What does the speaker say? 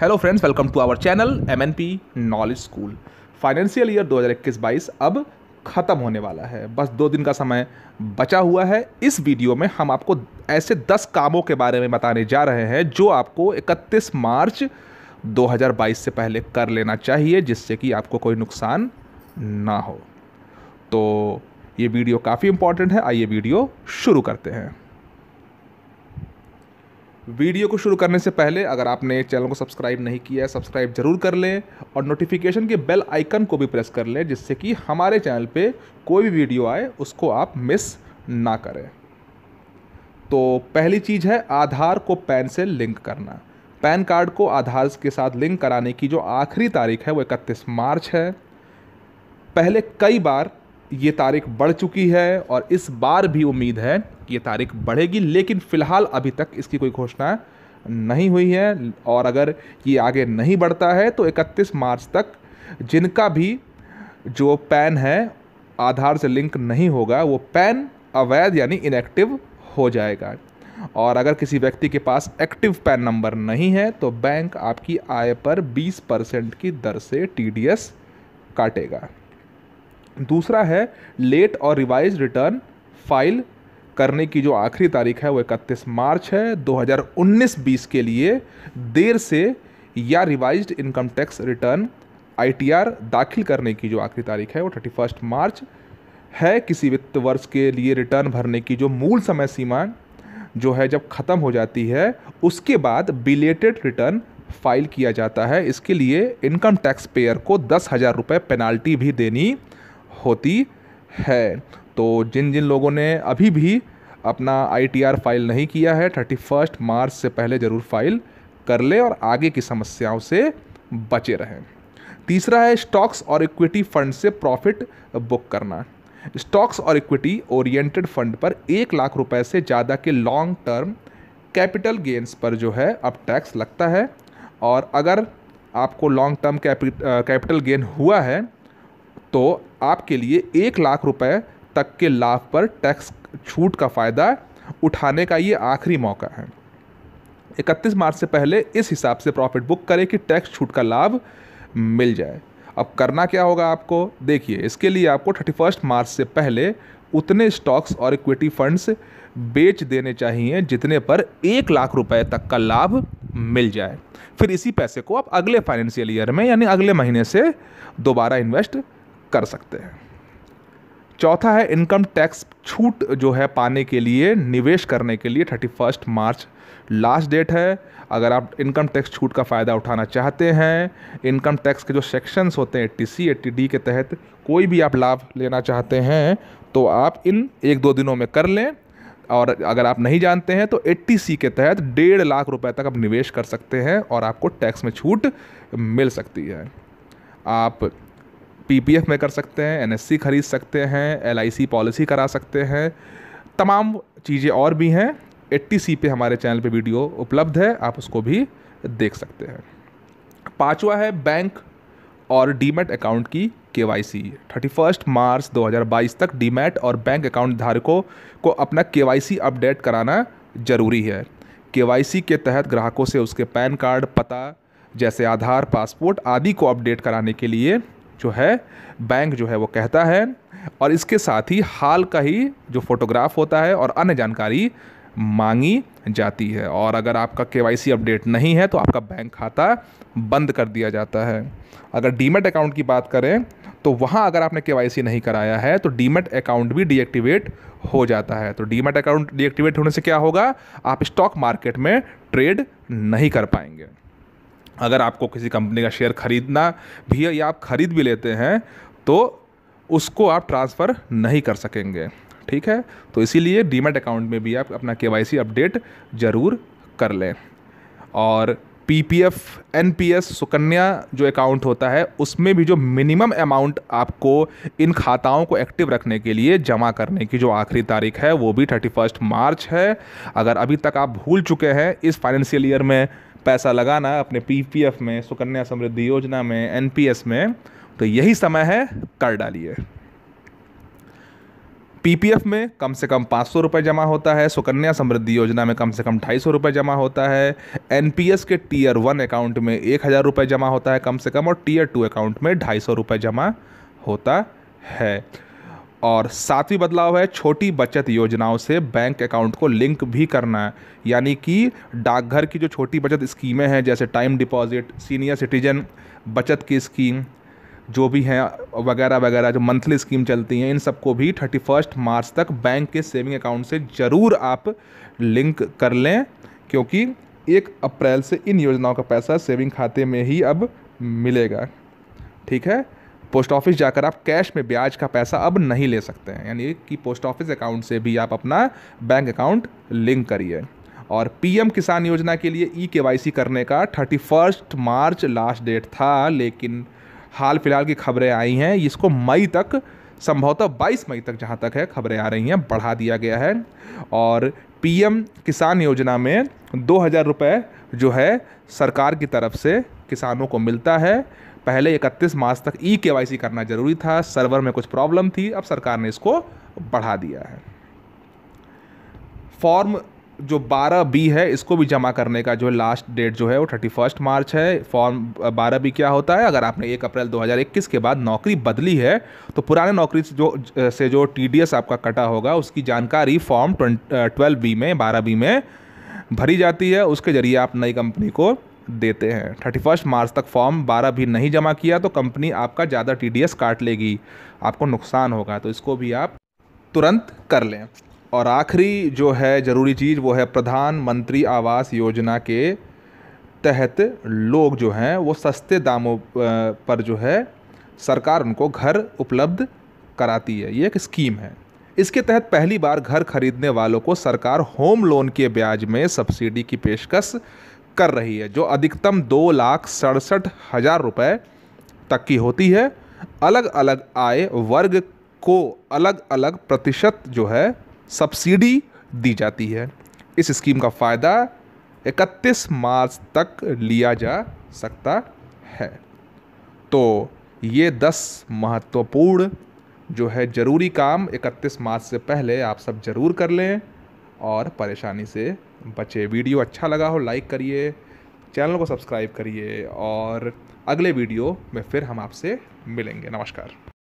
hello friends welcome to our channel M N P knowledge school financial year 2021-22 अब ख़त्म होने वाला है बस दो दिन का समय बचा हुआ है इस वीडियो में हम आपको ऐसे 10 कामों के बारे में बताने जा रहे हैं जो आपको 31 मार्च 2022 से पहले कर लेना चाहिए जिससे कि आपको कोई नुकसान ना हो तो ये वीडियो काफ़ी इंपॉर्टेंट है आइए वीडियो शुरू करते हैं वीडियो को शुरू करने से पहले अगर आपने चैनल को सब्सक्राइब नहीं किया है सब्सक्राइब जरूर कर लें और नोटिफिकेशन के बेल आइकन को भी प्रेस कर लें जिससे कि हमारे चैनल पे कोई भी वीडियो आए उसको आप मिस ना करें तो पहली चीज़ है आधार को पैन से लिंक करना पैन कार्ड को आधार के साथ लिंक कराने की जो आखिरी तारीख है वो इकतीस मार्च है पहले कई बार ये तारीख बढ़ चुकी है और इस बार भी उम्मीद है ये तारीख बढ़ेगी लेकिन फ़िलहाल अभी तक इसकी कोई घोषणा नहीं हुई है और अगर ये आगे नहीं बढ़ता है तो 31 मार्च तक जिनका भी जो पैन है आधार से लिंक नहीं होगा वो पैन अवैध यानी इनएक्टिव हो जाएगा और अगर किसी व्यक्ति के पास एक्टिव पैन नंबर नहीं है तो बैंक आपकी आय पर 20 परसेंट की दर से टीडीएस काटेगा दूसरा है लेट और रिवाइज रिटर्न फाइल करने की जो आखिरी तारीख है वो इकतीस मार्च है 2019-20 के लिए देर से या revised income tax return ITR दाखिल करने की जो आखिरी तारीख है वो थर्टी फर्स्ट मार्च है किसी वित्त वर्ष के लिए रिटर्न भरने की जो मूल समय सीमा जो है जब ख़त्म हो जाती है उसके बाद बिलेटेड रिटर्न फाइल किया जाता है इसके लिए इनकम टैक्स पेयर को दस हज़ार रुपये पेनाल्टी भी देनी होती है तो जिन जिन लोगों ने अभी भी अपना आई फाइल नहीं किया है थर्टी फर्स्ट मार्च से पहले ज़रूर फाइल कर ले और आगे की समस्याओं से बचे रहें तीसरा है स्टॉक्स और इक्विटी फंड से प्रॉफिट बुक करना स्टॉक्स और इक्विटी ओरिएंटेड फंड पर एक लाख रुपए से ज़्यादा के लॉन्ग टर्म कैपिटल गेंस पर जो है अब टैक्स लगता है और अगर आपको लॉन्ग टर्म कैपिटल गेन हुआ है तो आपके लिए एक लाख रुपए तक के लाभ पर टैक्स छूट का फ़ायदा उठाने का ये आखिरी मौका है 31 मार्च से पहले इस हिसाब से प्रॉफिट बुक करें कि टैक्स छूट का लाभ मिल जाए अब करना क्या होगा आपको देखिए इसके लिए आपको 31 मार्च से पहले उतने स्टॉक्स और इक्विटी फंड्स बेच देने चाहिए जितने पर एक लाख रुपए तक का लाभ मिल जाए फिर इसी पैसे को आप अगले फाइनेंशियल ईयर में यानी अगले महीने से दोबारा इन्वेस्ट कर सकते हैं चौथा है इनकम टैक्स छूट जो है पाने के लिए निवेश करने के लिए thirty first March last date है अगर आप इनकम टैक्स छूट का फ़ायदा उठाना चाहते हैं इनकम टैक्स के जो सेक्शंस होते हैं एट्टी सी एट्टी डी के तहत कोई भी आप लाभ लेना चाहते हैं तो आप इन एक दो दिनों में कर लें और अगर आप नहीं जानते हैं तो एट्टी सी के तहत डेढ़ लाख रुपए तक आप निवेश कर सकते हैं और आपको टैक्स में छूट मिल सकती है आप पी में कर सकते हैं एन खरीद सकते हैं एल पॉलिसी करा सकते हैं तमाम चीज़ें और भी हैं एट्टी सी पे हमारे चैनल पे वीडियो उपलब्ध है आप उसको भी देख सकते हैं पाँचवा है बैंक और डीमेट अकाउंट की K Y C thirty first March 2022 तक डीमेट और बैंक अकाउंट धारकों को अपना के वाई सी अपडेट कराना ज़रूरी है के वाई सी के तहत ग्राहकों से उसके पैन कार्ड पता जैसे आधार पासपोर्ट आदि को अपडेट कराने के लिए जो है बैंक जो है वो कहता है और इसके साथ ही हाल का ही जो फोटोग्राफ होता है और अन्य जानकारी मांगी जाती है और अगर आपका के अपडेट नहीं है तो आपका बैंक खाता बंद कर दिया जाता है अगर डीमेट अकाउंट की बात करें तो वहाँ अगर आपने के नहीं कराया है तो डीमेट अकाउंट भी डीएक्टिवेट हो जाता है तो डीमेट अकाउंट डीएक्टिवेट होने से क्या होगा आप स्टॉक मार्केट में ट्रेड नहीं कर पाएंगे अगर आपको किसी कंपनी का शेयर ख़रीदना भी है या आप ख़रीद भी लेते हैं तो उसको आप ट्रांसफ़र नहीं कर सकेंगे ठीक है तो इसीलिए डीमेट अकाउंट में भी आप अपना के अपडेट ज़रूर कर लें और P P F N P S Sukanya जो अकाउंट होता है उसमें भी जो मिनिमम अमाउंट आपको इन खाताओं को एक्टिव रखने के लिए जमा करने की जो आखिरी तारीख है वो भी थर्टी फर्स्ट मार्च है अगर अभी तक आप भूल चुके हैं इस फाइनेंशियल ईयर में पैसा लगाना अपने पीपीएफ में सुकन्या समृद्धि योजना में एनपीएस में तो यही समय है कर डालिए पीपीएफ में कम से कम पाँच सौ रुपये जमा होता है सुकन्या समृद्धि योजना में कम से कम ढाई सौ रुपये जमा होता है एनपीएस के टीयर वन अकाउंट में एक हज़ार रुपये जमा होता है कम से कम और टीयर टू अकाउंट में ढाई सौ रुपये जमा होता है और सातवीं बदलाव है छोटी बचत योजनाओं से बैंक अकाउंट को लिंक भी करना है यानी कि डाकघर की जो छोटी बचत स्कीमें हैं जैसे टाइम डिपॉजिट सीनियर सिटीजन बचत की स्कीम जो भी हैं वगैरह वगैरह जो मंथली स्कीम चलती हैं इन सबको भी थर्टी फर्स्ट मार्च तक बैंक के सेविंग अकाउंट से ज़रूर आप लिंक कर लें क्योंकि एक अप्रैल से इन योजनाओं का पैसा सेविंग खाते में ही अब मिलेगा ठीक है पोस्ट ऑफिस जाकर आप कैश में ब्याज का पैसा अब नहीं ले सकते हैं यानी कि पोस्ट ऑफिस अकाउंट से भी आप अपना बैंक अकाउंट लिंक करिए और पीएम किसान योजना के लिए ई e के करने का thirty first March last date था लेकिन हाल फिलहाल की खबरें आई हैं इसको मई तक संभवतः 22 मई तक जहां तक है खबरें आ रही हैं बढ़ा दिया गया है और पीएम किसान योजना में दो हज़ार रुपये जो है सरकार की तरफ से किसानों को मिलता है पहले 31 मार्च तक ई e के करना जरूरी था सर्वर में कुछ प्रॉब्लम थी अब सरकार ने इसको बढ़ा दिया है फॉर्म जो 12 बी है इसको भी जमा करने का जो लास्ट डेट जो है वो थर्टी फर्स्ट मार्च है फॉर्म 12 बी क्या होता है अगर आपने 1 अप्रैल 2021 के बाद नौकरी बदली है तो पुराने नौकरी से जो से जो टी आपका कटा होगा उसकी जानकारी फॉर्म ट्वेल्व बी में 12 बी में भरी जाती है उसके ज़रिए आप नई कंपनी को देते हैं थर्टी फर्स्ट मार्च तक फॉर्म बारह भी नहीं जमा किया तो कंपनी आपका ज़्यादा टी काट लेगी आपको नुकसान होगा तो इसको भी आप तुरंत कर लें और आखिरी जो है ज़रूरी चीज़ वो है प्रधानमंत्री आवास योजना के तहत लोग जो हैं वो सस्ते दामों पर जो है सरकार उनको घर उपलब्ध कराती है ये एक स्कीम है इसके तहत पहली बार घर खरीदने वालों को सरकार होम लोन के ब्याज में सब्सिडी की पेशकश कर रही है जो अधिकतम दो लाख सड़सठ हज़ार रुपये तक की होती है अलग अलग आय वर्ग को अलग अलग प्रतिशत जो है सब्सिडी दी जाती है इस स्कीम का फ़ायदा 31 मार्च तक लिया जा सकता है तो ये 10 महत्वपूर्ण जो है ज़रूरी काम 31 मार्च से पहले आप सब ज़रूर कर लें और परेशानी से बचे वीडियो अच्छा लगा हो लाइक करिए चैनल को सब्सक्राइब करिए और अगले वीडियो में फिर हम आपसे मिलेंगे नमस्कार